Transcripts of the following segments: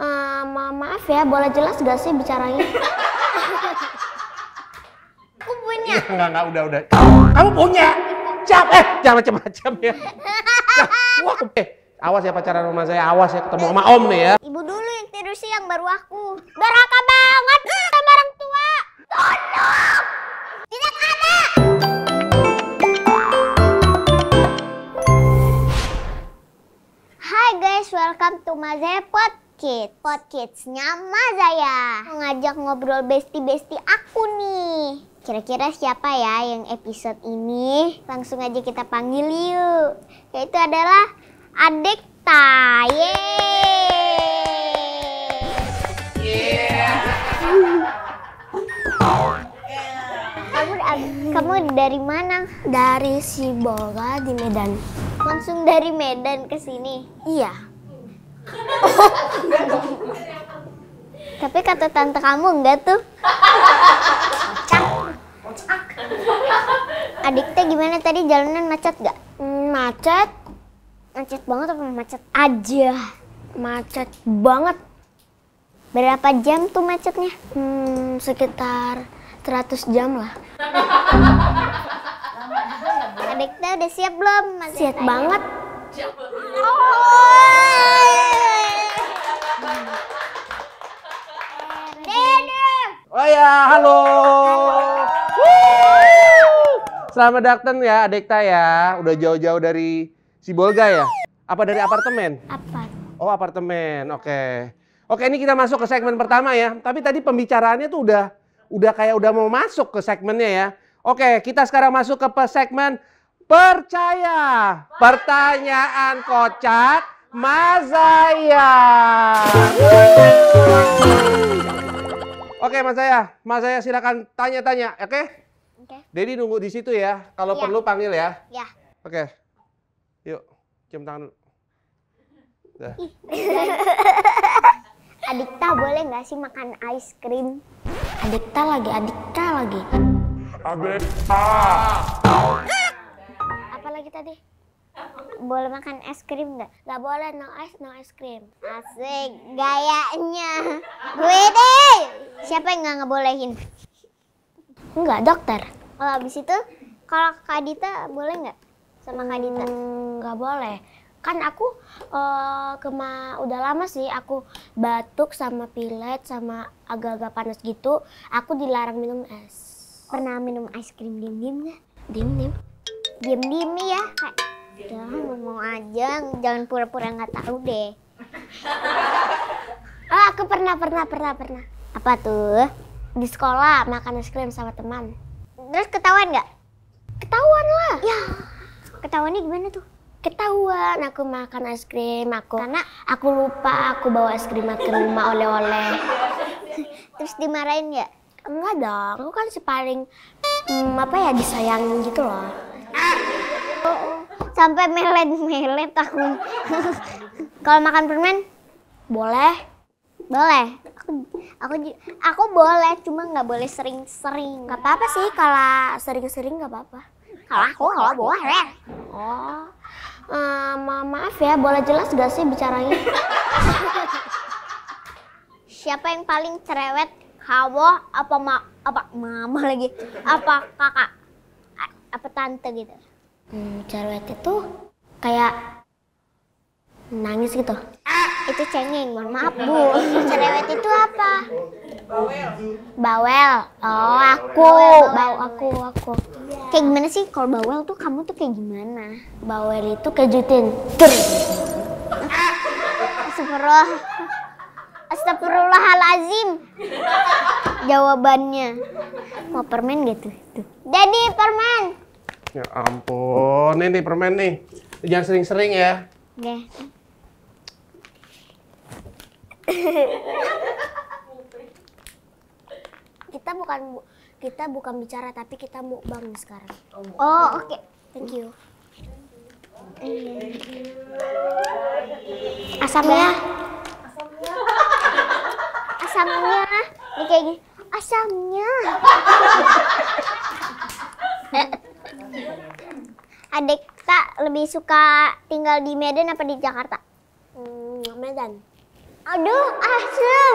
Eh, ma maaf ya, boleh jelas gak sih bicaranya? Aku punya. Ya, enggak, enggak, udah, udah. Kamu punya? Cap, Eh, jangan macam-macam ya. Nah, wah, eh. Awas ya pacaran rumah saya, awas ya ketemu sama om nih ya. Ibu dulu yang tidur siang baru aku. Beraka banget sama orang tua. Tolong! Tidak ada! Hai guys, welcome to Mazepot. Kids, Pod Kidsnya Ngajak ngobrol besti-besti aku nih. Kira-kira siapa ya yang episode ini? Langsung aja kita panggil yuk. Yaitu adalah adik Ta. kamu, kamu dari mana? Dari Sibolga di Medan. Langsung dari Medan ke sini? Iya. Tapi kata tante kamu enggak tuh. Adik Adiknya gimana tadi jalanan macet gak? Hmm, macet. Macet banget apa macet aja? Macet banget. Berapa jam tuh macetnya? Hmm, sekitar 100 jam lah. Adiknya udah siap belum? siap banget. Oh. Iya. Oh ya, halo. Selamat datang ya adik ya. Udah jauh-jauh dari Sibolga ya? Apa dari apartemen? Apart. Oh, apartemen. Oke. Okay. Oke, ini kita masuk ke segmen pertama ya. Tapi tadi pembicaraannya tuh udah udah kayak udah mau masuk ke segmennya ya. Oke, kita sekarang masuk ke segmen percaya. Pertanyaan kocak Mazaya. Oke, Mas saya, Mas saya silakan tanya-tanya, oke? Okay? Oke. Okay. Dedi nunggu di situ ya. Kalau ya. perlu panggil ya. Ya. Oke. Okay. Yuk, cium tangan dulu. Adikta boleh nggak sih makan ice cream? Adikta lagi, Adikta lagi. Adikta. lagi tadi? boleh makan es krim nggak? Nggak boleh, no es no es krim. Asik, gayanya. Gue deh. Siapa yang nggak ngebolehin? Nggak, dokter. Kalau habis itu, kalau Kak Dita boleh nggak sama Kak Dita? Nggak hmm, boleh. Kan aku uh, kema udah lama sih aku batuk sama pilet sama agak-agak panas gitu. Aku dilarang minum es. Pernah minum es krim diem-diem nggak? Diem-diem. Diem-diem ya, kayak udah ngomong aja jangan pura-pura nggak -pura tahu deh oh aku pernah pernah pernah pernah apa tuh di sekolah makan es krim sama teman terus ketahuan nggak ketahuan lah ya ketahuannya gimana tuh ketahuan aku makan es krim aku karena aku lupa aku bawa es krim ke rumah oleh-oleh terus dimarahin ya enggak dong aku kan si paling hmm, apa ya disayangin gitu loh sampai melet-melet aku. Kalau makan permen boleh. Boleh. Aku aku aku boleh cuma nggak boleh sering-sering. Nggak apa-apa sih kalau sering-sering nggak apa-apa. Kalau aku kalau boleh. Oh. Um, ma maaf ya, boleh jelas gak sih bicaranya? Siapa yang paling cerewet? Hawa apa ma apa mama lagi? Apa kakak? Apa tante gitu? Hmm, cerewet itu kayak nangis gitu. Ah, itu cengeng. Mohon maaf, Bu. cerewet itu apa? Bawel. Bawel. Oh, aku. Bau aku, aku. Kayak gimana sih kalau bawel tuh kamu tuh kayak gimana? Bawel itu kejutin. Ah! Astagfirullah. Astagfirullahalazim. Jawabannya. Mau permen gitu. Jadi permen. Ya ampun, ini permen nih. Jangan sering-sering ya. kita bukan kita bukan bicara tapi kita mau bangun sekarang. Oh, oke. Okay. Thank you. Ya? Ya. Ya. Asamnya. Asamnya. Asamnya. Ini kayak gini. Asamnya. Adik tak lebih suka tinggal di Medan apa di Jakarta? Hmm, Medan. Aduh, asem.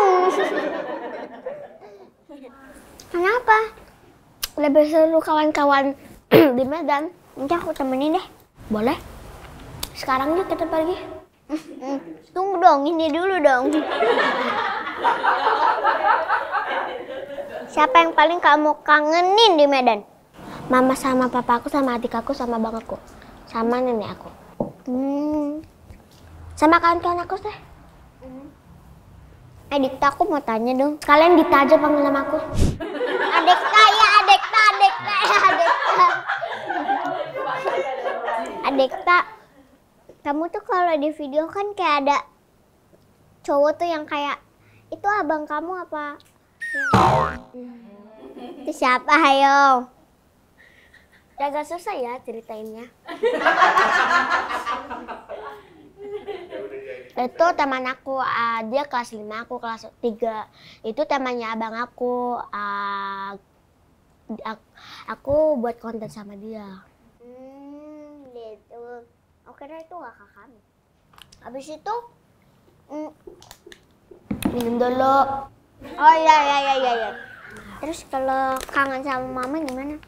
Kenapa? Lebih seru kawan-kawan di Medan. Nanti aku temenin deh. Boleh? Sekarang yuk kita pergi. Tunggu dong, ini dulu dong. Siapa yang paling kamu kangenin di Medan? mama sama papa aku sama adik aku sama bang aku sama nenek aku hmm. sama kawan-kawan aku deh hmm. adik aku mau tanya dong kalian Dita aja panggil nama aku adik ya adik ta adik ta adik ta adik ta kamu tuh kalau di video kan kayak ada cowok tuh yang kayak itu abang kamu apa itu siapa ayo Ya agak susah ya ceritainnya. itu teman aku, uh, dia kelas 5, aku kelas 3. Itu temannya abang aku. Uh, aku buat konten sama dia. Hmm, gitu. Oke, nah, itu kakak kami. Habis itu, mm, minum dulu. Oh iya, iya, iya, iya, iya. Terus kalau kangen sama mama gimana?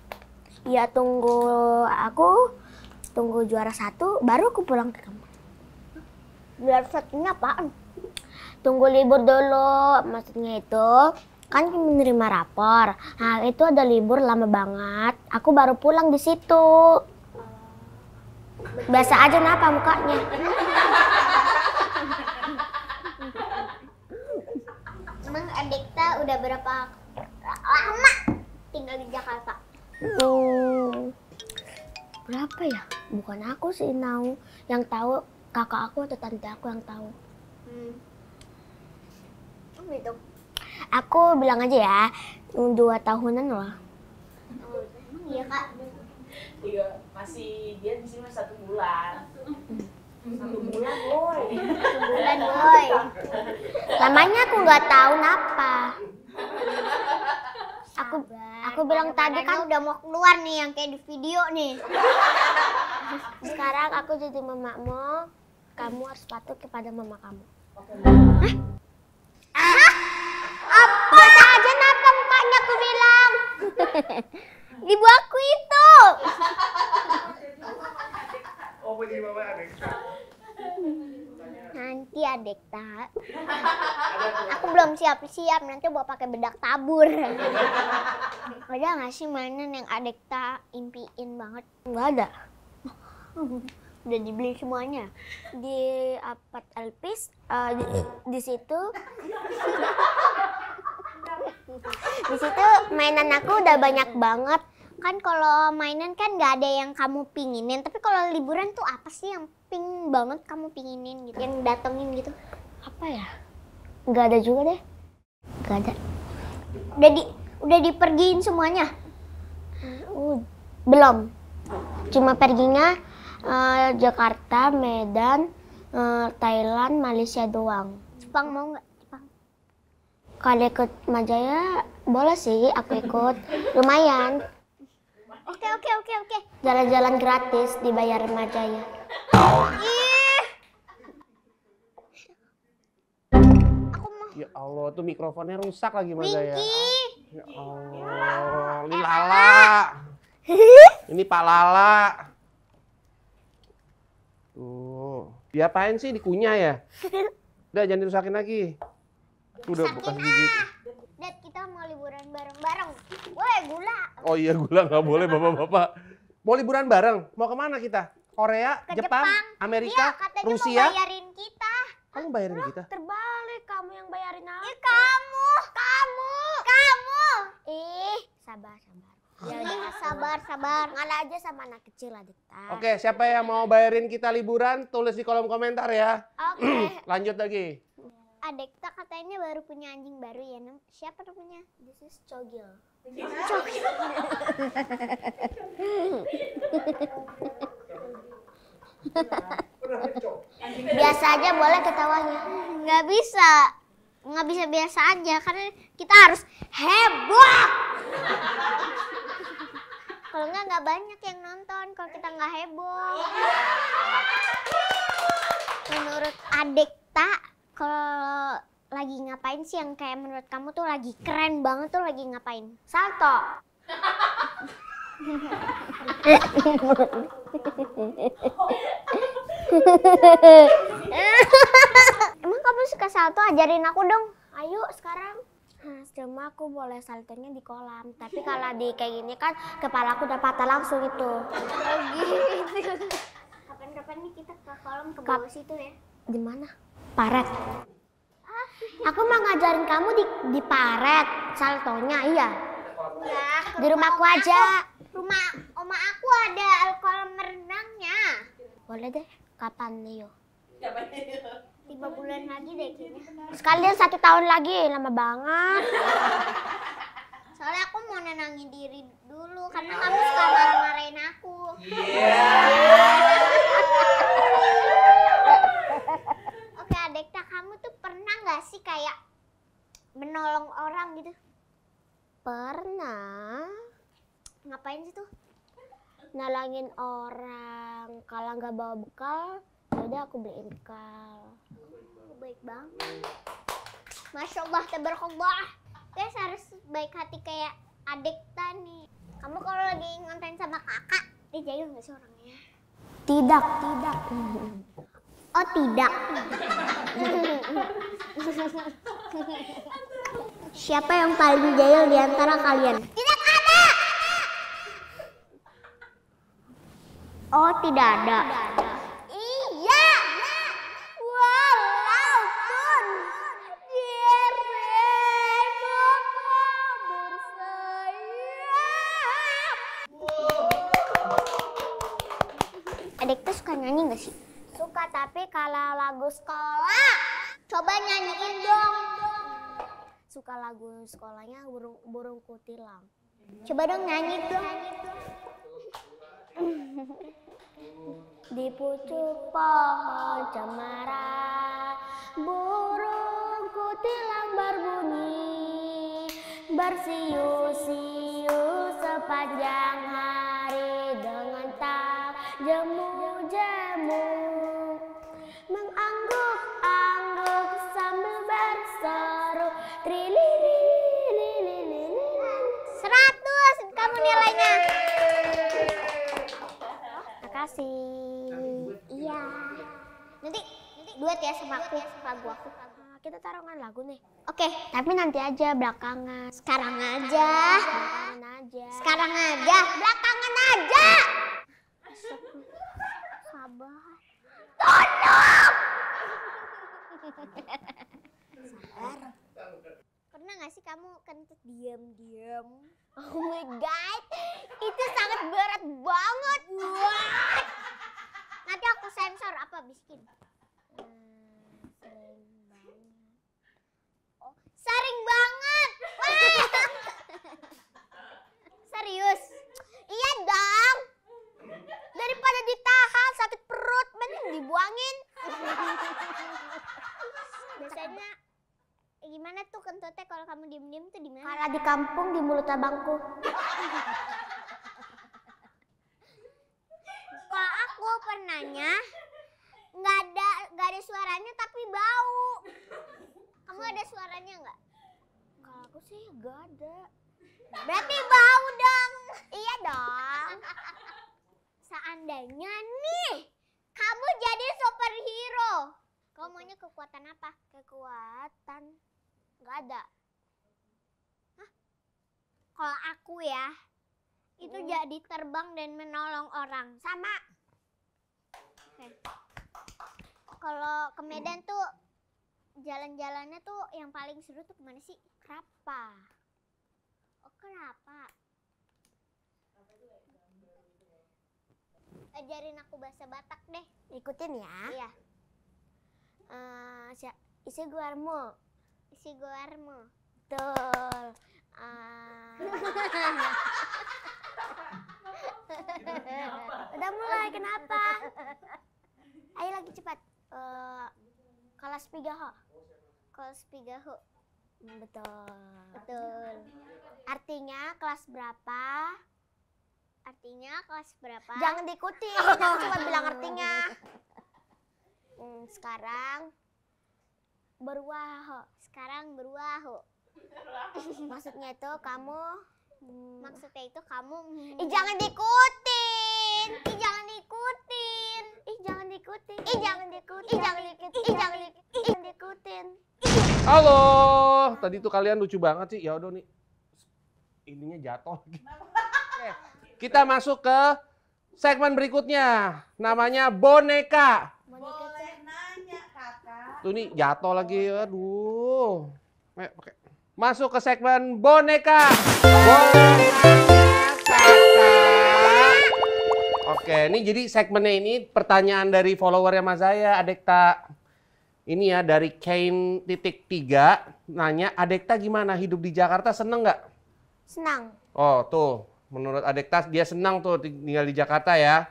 ya tunggu aku tunggu juara satu baru aku pulang ke rumah. juara satunya apaan tunggu libur dulu maksudnya itu kan menerima rapor nah itu ada libur lama banget aku baru pulang di situ biasa aja kenapa mukanya emang Adikta udah berapa lama tinggal di Jakarta oh berapa ya bukan aku sih tahu yang tahu kakak aku atau tante aku yang tahu hmm. Oh, gitu. aku bilang aja ya dua tahunan lah oh, iya kak Iya, masih dia di sini satu bulan hmm. satu bulan boy satu bulan boy lamanya aku nggak tahu napa Aku bilang tadi kan udah mau keluar nih yang kayak di video nih. Sekarang aku jadi mamamu, kamu harus patuh kepada mama kamu. Hah? Hah? Apa? aja napa mukanya aku bilang. Ibu aku itu. Oh, jadi mama nanti adek tak aku belum siap-siap nanti bawa pakai bedak tabur ada nggak sih mainan yang adek tak impiin banget nggak ada udah dibeli semuanya di apart Elpis uh, di, di situ di situ mainan aku udah banyak banget kan kalau mainan kan nggak ada yang kamu pinginin tapi kalau liburan tuh apa sih yang ping banget kamu pinginin gitu yang datengin gitu apa ya nggak ada juga deh nggak ada udah di udah dipergiin semuanya uh, belum cuma perginya uh, Jakarta Medan uh, Thailand Malaysia doang Jepang mau nggak Jepang kalau ikut Majaya boleh sih aku ikut lumayan Oke, oke, oke, oke. Jalan-jalan gratis dibayar remaja ya. Ya Allah, tuh mikrofonnya rusak lagi Mas ya. Ya Allah, ini Lala. ini Pak Lala. Tuh, diapain sih dikunyah ya? Udah jangan dirusakin lagi. Udah bukan gigi. Ah kita mau liburan bareng-bareng. Woi, gula. Oh iya, gula nggak boleh bapak-bapak. Mau liburan bareng? Mau kemana kita? Korea, Ke Jepang, Jepang, Amerika, iya, katanya Rusia. Mau bayarin kita. Kamu bayarin Loh, kita? Terbalik, kamu yang bayarin aku. Ya, kamu, kamu, kamu. Ih, sabar, sabar. Ya udah, iya. sabar, sabar. Ngalah aja sama anak kecil adik. Oke, siapa yang mau bayarin kita liburan? Tulis di kolom komentar ya. Oke. Lanjut lagi adek tak katanya baru punya anjing baru ya Nam. Siapa namanya? This is Cogil. Cogil. biasa aja boleh ketawanya. Nggak bisa. Nggak bisa biasa aja karena kita harus heboh. Kalau nggak nggak banyak yang nonton kalau kita nggak heboh. Menurut adik tak kalau lagi ngapain sih yang kayak menurut kamu tuh lagi keren banget tuh lagi ngapain? Salto. Emang kamu suka salto? Ajarin aku dong. Ayo sekarang. Nah, cuma aku boleh saltonya di kolam, tapi kalau di kayak gini kan kepala aku udah patah langsung itu. Oh, gitu. Kapan-kapan nih kita ke kolam ke bawah situ ya? Di mana? Paret. Aku mau ngajarin kamu di, di paret, saltonya, iya. Ya, di rumahku rumah aja. Aku, rumah oma aku ada kolam renangnya. Boleh deh, kapan Leo? Tiga bulan lagi deh kayaknya. Sekalian satu tahun lagi, lama banget. Soalnya aku mau nenangin diri dulu, karena kamu suka marah-marahin aku. Iya. Yeah. nggak sih kayak menolong orang gitu? Pernah. Ngapain sih tuh? Nalangin orang. Kalau nggak bawa bekal, ya udah aku beliin bekal. Oh, baik banget. Masya Allah, tabarakallah. Guys harus baik hati kayak adik tani. Kamu kalau lagi ngonten sama kakak, dia jahil nggak sih orangnya? Tidak, tidak. Oh tidak. Siapa yang paling jahil di antara kalian? Tidak ada. Oh, tidak ada. Iya. Adik tuh suka nyanyi gak sih? Suka, tapi kalau lagu sekolah coba nyanyiin dong. Suka lagu sekolahnya burung burung kutilang. Coba dong nyanyi dong. Di pucuk pohon cemara burung kutilang berbunyi bersiu-siu sepanjang hari dengan tak jemu-jemu nilainya. Makasih. Iya. Nanti duet ya sama aku, lagu aku. Nah, kita tarungan lagu nih. Oke, okay. tapi nanti aja belakangan. Sekarang aja. Sekarang aja. Sekarang aja. Belakangan aja. Sabar. Tunduk! Sabar pernah gak sih kamu kentut diam-diam? Oh my god, itu sangat berat banget. What? Nanti aku sensor apa miskin. Hmm, sering banget. Oh, Wah. Serius? Iya dong. Daripada ditahan sakit perut. kamu diem-diem tuh di mana? Kalau di kampung di mulut abangku. Kalau aku pernahnya nggak ada nggak ada suaranya tapi bau. Kamu ada suaranya nggak? Kalau aku sih nggak ada. Berarti bau dong. Iya dong. Seandainya nih kamu jadi superhero. Kamu maunya kekuatan apa? Kekuatan nggak ada kalau aku ya itu hmm. jadi terbang dan menolong orang sama kalau ke Medan tuh jalan-jalannya tuh yang paling seru tuh kemana sih kelapa oh Kerapa ajarin aku bahasa Batak deh ikutin ya iya uh, isi guarmo isi guarmo Betul. Ah. Udah mulai kenapa? Ayo lagi cepat. Uh, kelas pigaho. Kelas pigaho. Betul. Betul. Artinya kelas berapa? Artinya kelas berapa? Jangan diikuti. Jangan cuma bilang artinya. Hmm, sekarang berwaho. Sekarang berwaho maksudnya itu kamu hmm. maksudnya itu kamu hmm. ih jangan diikutin ih jangan diikutin ih jangan diikutin ih jangan diikutin ih jangan diikutin ih jangan diikutin jangan diikutin halo tadi tuh kalian lucu banget sih ya udah nih ininya jatuh eh, kita masuk ke segmen berikutnya namanya boneka boleh nanya kakak tuh nih jatuh lagi aduh Ayo, pakai masuk ke segmen boneka. Oke, ini jadi segmennya ini pertanyaan dari followernya Mas Zaya, Adekta. Ini ya dari Kane titik tiga nanya Adekta gimana hidup di Jakarta seneng nggak? Senang. Oh tuh menurut Adekta dia senang tuh tinggal di Jakarta ya.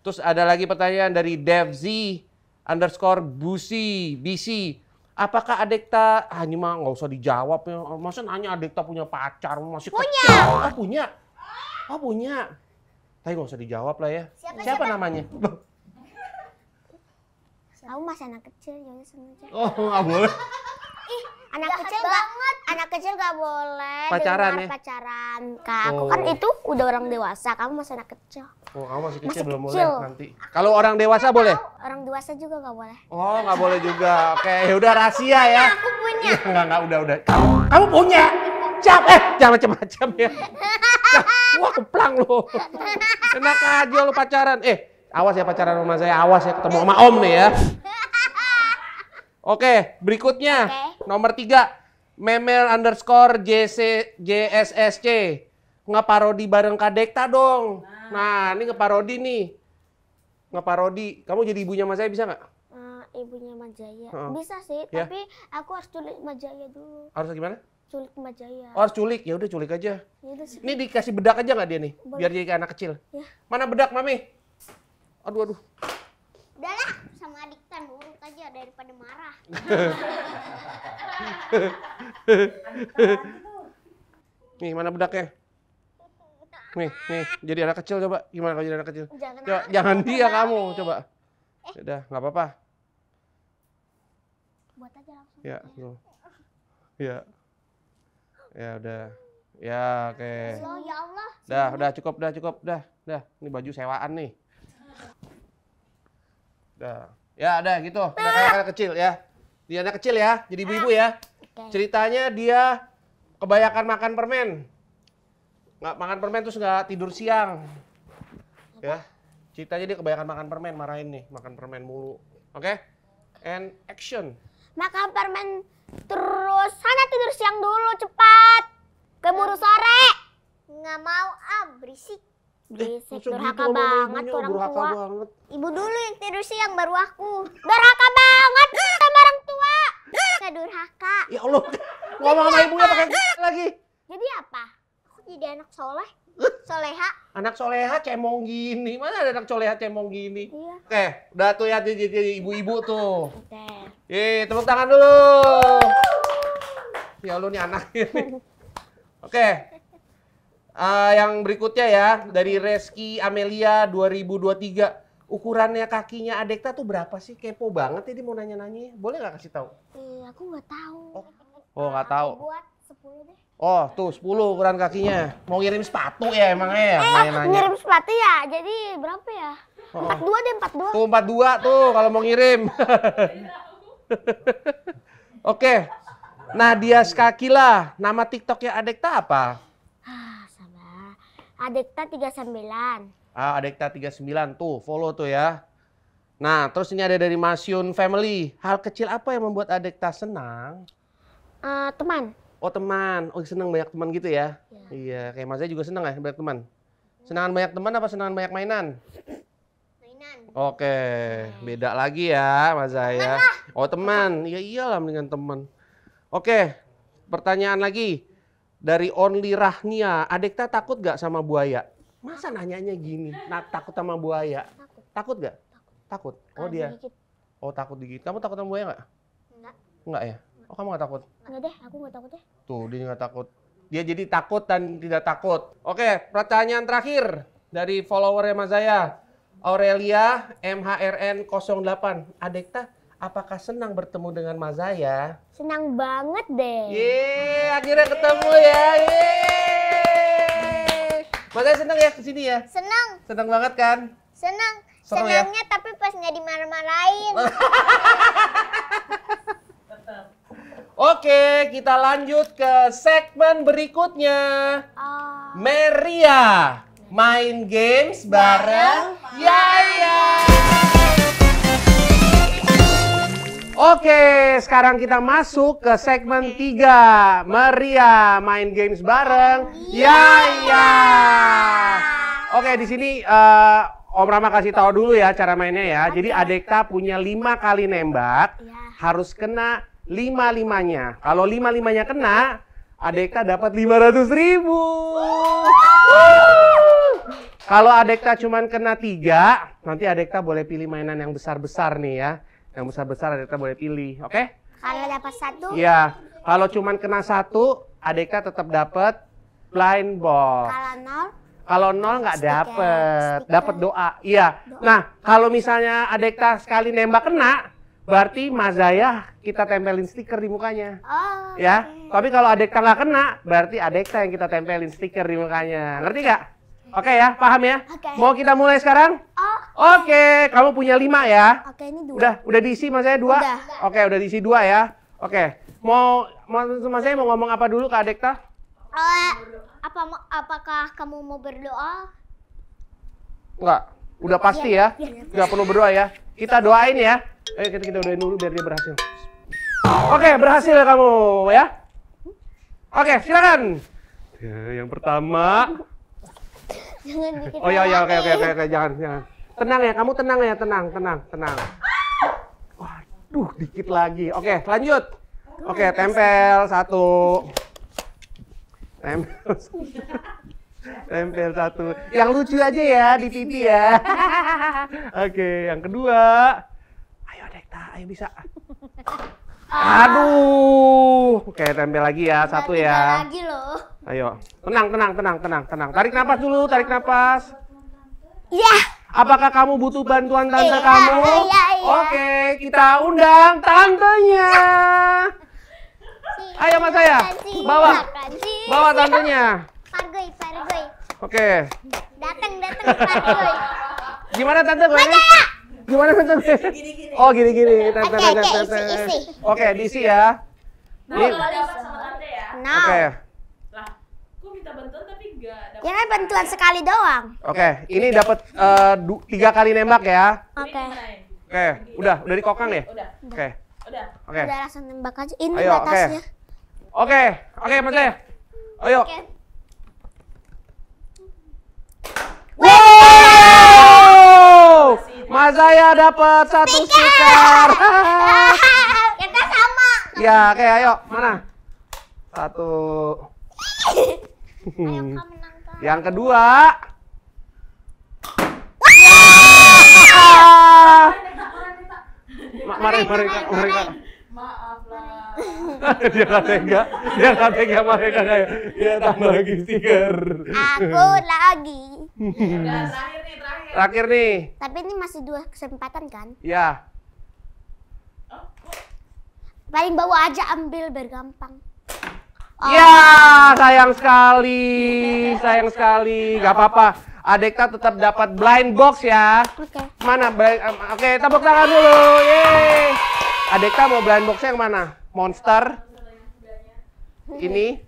Terus ada lagi pertanyaan dari Devzi underscore Busi BC Apakah Adekta ah, ini mah nggak usah dijawab ya. Masa nanya Adekta punya pacar masih punya. kecil. Oh punya. Oh punya. Tapi nggak usah dijawab lah ya. Siapa, siapa, siapa? namanya? Aku masih anak kecil jadi ya semuanya. Oh nggak boleh. Ih anak Jahat kecil nggak anak kecil nggak boleh pacaran ya? pacaran. Kak, oh. aku kan itu udah orang dewasa. Kamu masih anak kecil. Oh, kamu masih kecil masih belum kecil. boleh nanti. Kalau orang dewasa Nggak boleh? Tahu. Orang dewasa juga nggak boleh. Oh, nggak boleh juga. Oke, ya udah rahasia punya, ya. Iya, aku punya. Ya, enggak, enggak, udah, udah. Kamu, kamu punya. Cap, eh, jangan macam-macam ya. Wah, keplang lu. Enak aja lu pacaran. Eh, awas ya pacaran sama saya. Awas ya ketemu sama om nih ya. Oke, berikutnya. Okay. Nomor tiga. Memel underscore JSSC. Nggak parodi bareng Kadekta dong. Nah, ini ngeparodi nih. Ngeparodi. Kamu jadi ibunya Mas Jaya bisa nggak? Uh, ibunya Mas Jaya. Uh -uh. Bisa sih, yeah. tapi aku harus culik Mas Jaya dulu. Harus gimana? Culik Mas Jaya. Oh, harus culik. Ya udah culik aja. Yaudah, ini dikasih bedak aja nggak dia nih? Boleh. Biar jadi kayak anak kecil. Ya. Mana bedak, Mami? Aduh, aduh. lah, sama adik kan urut aja daripada marah. nih, mana bedaknya? Nih, nih, jadi anak kecil coba. Gimana kalau jadi anak kecil? Jangan, coba, jangan dia kamu, coba. Eh. Udah, nggak apa-apa. Buat aja langsung. Ya, lo ya. ya. Ya udah. Ya, oke. Okay. Ya Allah. udah cukup, dah cukup, dah, dah. Ini baju sewaan nih. Dah. Ya, udah gitu. Udah kayak anak kecil ya. Dia anak kecil ya, jadi ibu-ibu ya. Ceritanya dia kebanyakan makan permen nggak makan permen terus nggak tidur siang. Apa? Ya. Ceritanya dia kebanyakan makan permen, marahin nih, makan permen mulu. Oke? Okay? And action. Makan permen terus, sana tidur siang dulu cepat. Keburu sore. Nggak mau ah, berisik. Eh, berisik, eh, durhaka gitu banget oh, orang tua. Banget. Ibu dulu yang tidur siang baru aku. Durhaka banget sama orang tua. Nggak durhaka. Ya Allah, ngomong sama ibunya pakai lagi. Jadi apa? jadi anak soleh. Eh. Soleha. Anak soleha cemong gini. Mana ada anak soleha cemong gini? Iya. Oke, udah tuh ya jadi ibu-ibu tuh. Oke. Yeay, tepuk tangan dulu. Ya lu nih anak ini. Oke. Uh, yang berikutnya ya dari Reski Amelia 2023. Ukurannya kakinya Adekta tuh berapa sih? Kepo banget ini mau nanya-nanya. Boleh nggak kasih tahu? Eh, aku nggak tahu. Oh, oh nggak tahu. Buat 10 deh. Oh, tuh 10 ukuran kakinya. Mau ngirim sepatu ya emangnya ya? Eh, eh ngirim sepatu ya. Jadi berapa ya? Oh. Empat 42 deh, dua. Tuh dua tuh kalau mau ngirim. Oke. okay. Nadia Skakila, nama TikToknya Adekta apa? Ah, sabar. Adekta 39. Ah, Adekta 39 tuh, follow tuh ya. Nah, terus ini ada dari Masyun Family. Hal kecil apa yang membuat Adekta senang? Uh, teman. Oh teman, oh seneng banyak teman gitu ya? ya. Iya, kayak Mas juga seneng ya banyak teman. Senangan banyak teman apa senangan banyak mainan? Mainan. Oke, okay. beda lagi ya Mas ya. Oh teman, iya iyalah dengan teman. Oke, pertanyaan lagi dari Only Rahnia. Adekta takut gak sama buaya? Masa nanyanya gini? Nah, takut sama buaya? Takut. Takut gak? Takut. takut. Oh Kalo dia. Digigit. Oh takut digigit. Kamu takut sama buaya gak? Enggak. Enggak ya? Oh kamu gak takut? Nggak deh, aku gak takut deh. Tuh dia gak takut. Dia jadi takut dan tidak takut. Oke, pertanyaan terakhir dari follower Mas Mazaya. Aurelia MHRN 08. Adekta, apakah senang bertemu dengan Mazaya? Senang banget deh. Ye, akhirnya ketemu ya. Yeay. Mazaya senang ya kesini ya? Senang. Senang banget kan? Senang. Senang ya? Senangnya ya? tapi pas nggak dimarah-marahin. Oke, kita lanjut ke segmen berikutnya. Uh. Meria main games bareng Yaya. Oke, sekarang kita masuk ke segmen 3. Meria main games bareng Yaya. Oke, di sini uh, Om Rama kasih tahu dulu ya cara mainnya ya. Jadi Adekta punya lima kali nembak, iya. harus kena lima-limanya. Kalau lima-limanya kena, Adekta dapat lima ratus ribu. Kalau Adekta cuma kena tiga, nanti Adekta boleh pilih mainan yang besar-besar nih ya. Yang besar-besar Adekta boleh pilih, oke? Okay? Kalau dapat satu? Ya, Kalau cuma kena satu, Adekta tetap dapat blind ball. Kalau nol? Kalau nol nggak dapat, dapat doa. Iya. Nah, kalau misalnya Adekta sekali nembak kena, berarti mazayah kita tempelin stiker di mukanya. Oh. Ya. Okay. Tapi kalau adekta nggak kena, berarti adekta yang kita tempelin stiker di mukanya. Ngerti gak? Oke okay, ya, paham ya? Okay. Mau kita mulai sekarang? Oh. Oke, okay. kamu punya lima ya? Oke, okay, ini dua. Udah, udah diisi mas saya dua? Oke, okay, udah diisi dua ya. Oke, okay. mau mas saya mau ngomong apa dulu ke adekta? Uh, eh, apa apakah kamu mau berdoa? Enggak. Udah pasti ya. Nggak perlu berdoa ya. Kita doain ya. Ayo kita, kita doain dulu biar dia berhasil. Oke, okay, berhasil ya kamu ya. Oke, okay, silakan. Ya, yang pertama. Oh ya ya oke oke oke jangan jangan. Tenang ya, kamu tenang ya, tenang, tenang, tenang. Waduh, dikit lagi. Oke, lanjut. Oke, tempel satu. Tempel. Tempel satu. Yang lucu aja ya di pipi ya. ya. Oke, yang kedua. Ayo Dekta, ayo bisa. Aduh, oke tempel lagi ya satu ya. Lagi loh. Ayo, tenang, tenang, tenang, tenang, tenang. Tarik napas dulu, tarik napas. Iya. Apakah kamu butuh bantuan tante iya, kamu? Iya, iya. Oke, kita undang tantenya. Ayo mas saya, bawa, bawa tantenya. Pargoy, Pargoy. Oke. Okay. Datang, datang Pargoy. Gimana tante gue? Gimana tante Gini, gini. Oh, gini-gini. Oke, oke, okay, Isi, isi. Oke, okay, diisi ya. Nah, Ini. Kalau dapat sama tante ya. No. Oke. Okay. Oke. Oke, Ya kan bantuan sekali doang. Oke, okay. ini dapat uh, eh, tiga kali nembak ya. Oke. Okay. Oke, okay. udah, udah di kokang ya? Udah. Oke. Okay. Udah. Oke. Okay. Udah langsung nembak aja. Ini Ayo, batasnya. Oke. Okay. Oke, okay, oke, okay, Mas. Ayo. Okay. Wah, saya dapat satu stiker. Kita sama. Ya, oke, ayo. Mana? Satu. Ayo, Yang kedua. Mari, mari, mari, mari lah. dia kata enggak. dia kata enggak. mereka kayak ya tambah lagi stiker. Aku lagi. Dan terakhir nih, terakhir. Terakhir nih. Tapi ini masih dua kesempatan kan? Ya. Paling bawa aja ambil biar gampang. Iya, oh. Ya, sayang sekali, sayang sekali, Gak apa-apa. Adekta tetap dapat blind box ya. Oke. Okay. Mana blind? Oke, okay, tepuk tangan dulu. Yeay. Adekta mau blind boxnya yang mana? Monster? Ini?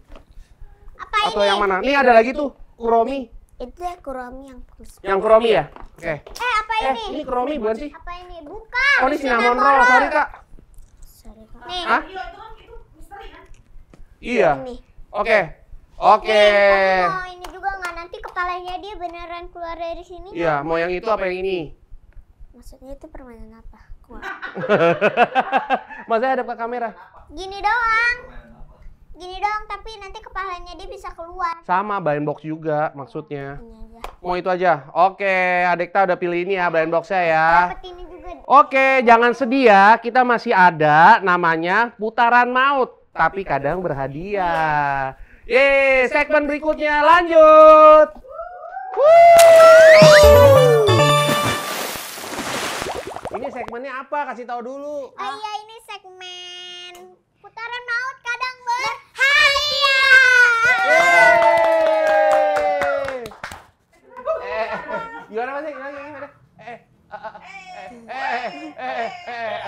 Apa Atau yang mana? Ini ada lagi tuh, Kuromi. Itu ya Kuromi yang kromi Yang Kuromi ya? Oke. Eh, apa eh, ini? Ini Kuromi bukan sih? Apa ini? Bukan. Oh, ini cinnamon roll. Sorry, Kak. Sorry, Kak. Nih. Hah? Iya. Kan kan? iya. Oke. Oke. Okay. mau ini juga nggak nanti kepalanya dia beneran keluar dari sini? Iya, mau yang itu apa yang ini? Maksudnya itu permainan apa? kuat. Masa hadap ke kamera? Gini doang. Gini doang, tapi nanti kepalanya dia bisa keluar. Sama, blind box juga maksudnya. Iya, iya. Mau itu aja? Oke, adik-ta udah pilih ini ya, blind boxnya ya. ya. ini juga. Oke, jangan sedih ya. Kita masih ada namanya putaran maut. Tapi kadang berhadiah. Yeay, segmen berikutnya lanjut. Woo! segmennya apa? Kasih tahu dulu. Oh ah. ini segmen putaran maut kadang berhadiah. Eh, gimana masih? Gimana gimana? Eh, eh, eh, eh, eh,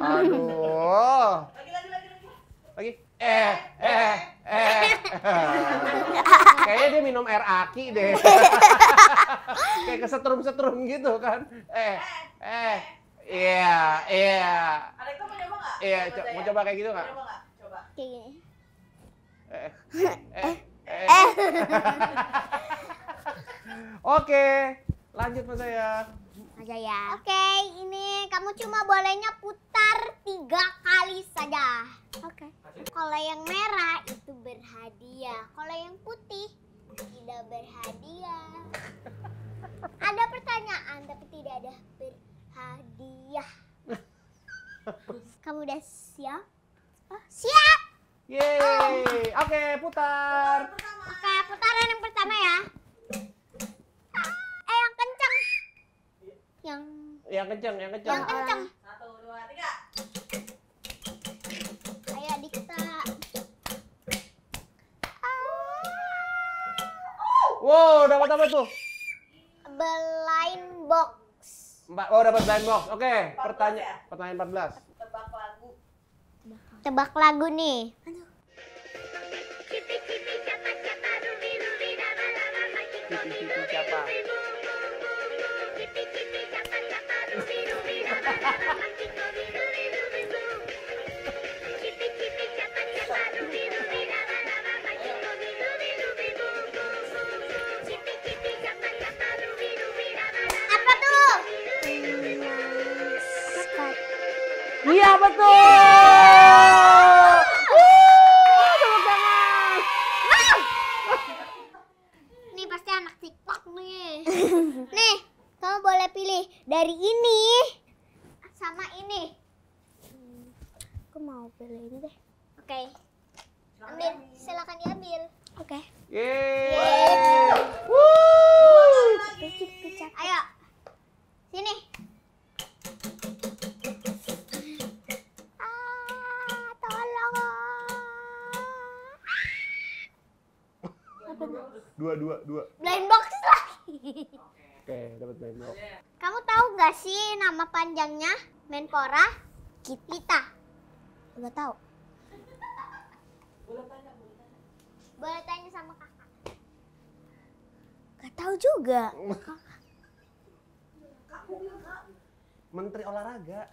aduh. Lagi, lagi, lagi, lagi. Eh, eh, eh. Kayaknya dia minum air aki deh. Kayak kesetrum-setrum gitu kan. Eh, eh. Iya, iya. Ada kamu coba nggak? Iya, co mau coba kayak gitu nggak? Coba nggak? Coba. Kayak gini. Eh, eh, eh. eh. Oke, lanjut mas saya. Mas ya. Oke, ini kamu cuma bolehnya putar tiga kali saja. Oke. Okay. Kalau yang merah itu berhadiah, kalau yang putih udah siap? Oh, siap! Yeay! Oh. Oke, okay, putar! Oke, okay, putaran yang pertama ya. Eh, yang kencang Yang... Yang kencang yang kencang Yang kencang. Satu, dua, tiga. Ayo, Dikta. Wow, dapat apa tuh? Blind box. oh dapat blind box. Oke, okay. Ya? pertanyaan pertanyaan 14 tebak lagu nih. Iya betul. juga. Menteri olahraga.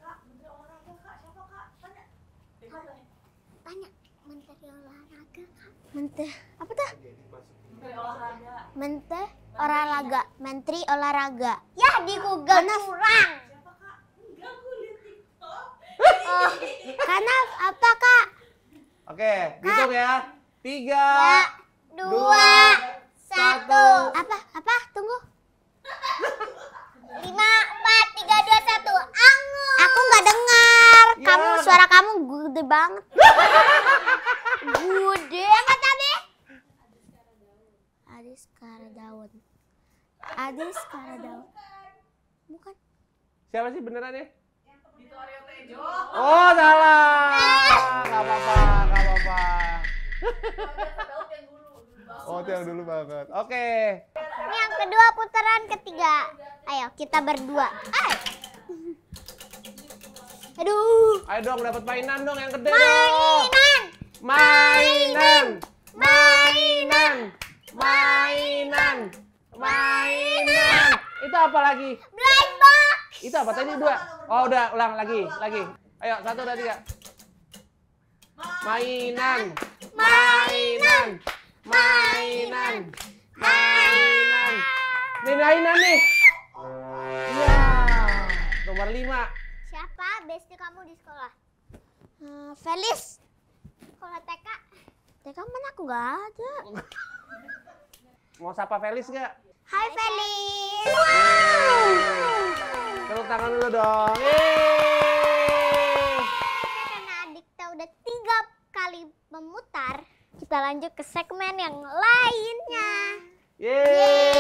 Tanya. menteri olahraga kak. Menteri apa tuh? Menteri olahraga. Menteri olahraga. Ya di Google kurang. Oh, karena apa kak? Oke, hitung ya. Tiga, ya, dua satu. Apa? Apa? Tunggu. Lima, empat, tiga, dua, satu. Angus. Aku nggak dengar. Ya. Kamu ya. suara kamu gede banget. gede. Apa tadi? Adis Kara Daun. Adis Kara Daun. Bukan. Siapa sih beneran ya? Oh salah. Gak apa-apa, gak apa-apa. Oh, itu yang dulu banget. Oke. Okay. Ini yang kedua putaran ketiga. Ayo, kita berdua. Ay. Aduh. Ayo dong dapat mainan dong yang gede mainan. dong. Mainan. Mainan. Mainan. Mainan. Itu apa lagi? Blind box. Itu apa tadi dua? Oh, udah ulang lagi, lagi. Ayo, satu, dua, tiga. Mainan. Mainan. mainan mainan mainan ini mainan nih ya nomor lima siapa besti kamu di sekolah hmm, Felis sekolah TK TK mana aku nggak ada mau sapa Felis nggak Hai Felis wow. tepuk tangan dulu dong Yeay. karena tahu udah tiga kali memutar kita lanjut ke segmen yang lainnya. Yeay! Yeay.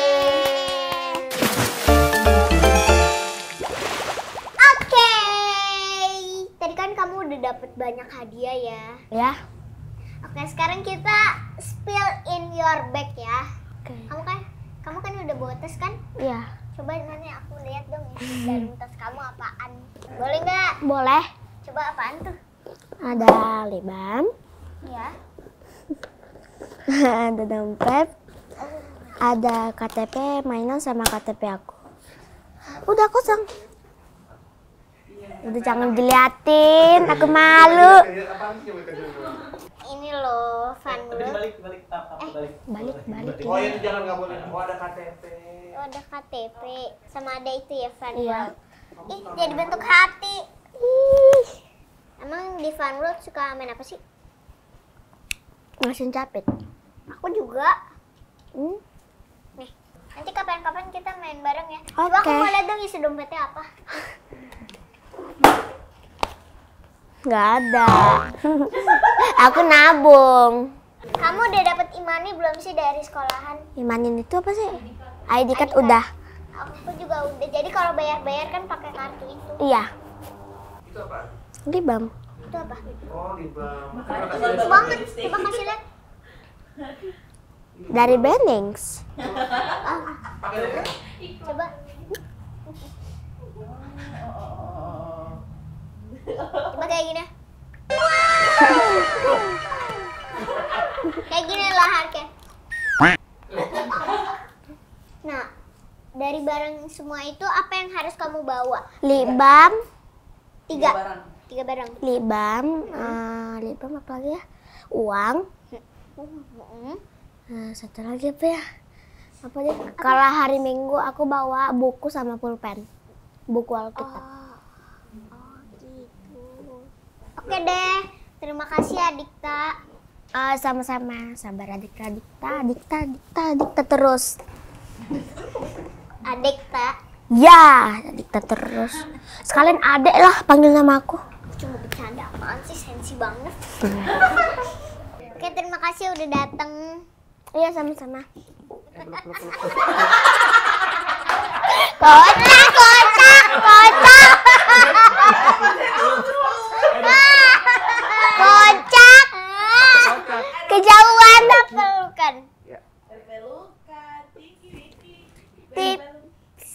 Oke, okay. tadi kan kamu udah dapat banyak hadiah ya. Ya. Oke, sekarang kita spill in your bag ya. Oke. Okay. Kamu kan, kamu kan udah bawa tas kan? Iya. Coba nanti aku lihat dong ya, dalam tas kamu apaan? Boleh nggak? Boleh. Coba apaan tuh? Ada leban. Ya. ada dompet, ada KTP mainan sama KTP aku. Udah kosong. Udah jangan diliatin, aku malu. Ini loh, fan dulu. Eh, balik, balik, eh, balik, balik. Oh, iya, ya. itu jangan nggak boleh. Oh, ada KTP. Oh, ada KTP. Sama ada itu ya, fan iya. Ih, jadi bentuk hati. Ih. Emang di fan world suka main apa sih? mesin capit aku juga hmm? nih nanti kapan-kapan kita main bareng ya okay. aku mau lihat dong isi dompetnya apa Gak ada aku nabung kamu udah dapat imani belum sih dari sekolahan imanin itu apa sih ID card udah aku juga udah jadi kalau bayar-bayar kan pakai kartu itu iya ribam itu apa? Oh, di bawah. Banget, coba kasih lihat. Dari Bennings. Coba. Coba kayak gini. kayak gini lah harga. Nah, dari barang semua itu apa yang harus kamu bawa? Lip balm tiga. tiga tiga barang Libam, hmm. uh, libam apa lagi ya uang hmm. Uh, satu lagi apa ya apa deh kalau hari minggu aku bawa buku sama pulpen buku alkitab oh. oh gitu. oke deh terima kasih adikta uh, sama-sama sabar adikta adikta adikta adikta adikta terus adikta ya adikta terus sekalian adek lah panggil nama aku banget. Oke, terima kasih udah datang. Iya, sama-sama. Kocak, kocak, kocak. Kocak. Kejauhan tak pelukan. Ya. Pelukan.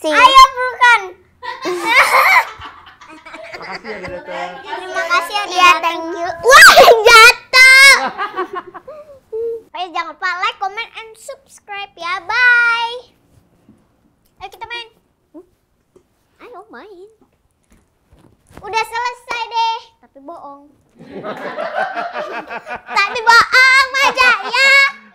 Ayo pelukan. Makasih ya Data. Terima kasih ya Data. Thank you. Wah, jatuh. Oke, eh, jangan lupa like, comment, and subscribe ya. Bye. Ayo kita main. Hmm? Ayo main. Udah selesai deh, tapi bohong. tapi bohong, aja ya.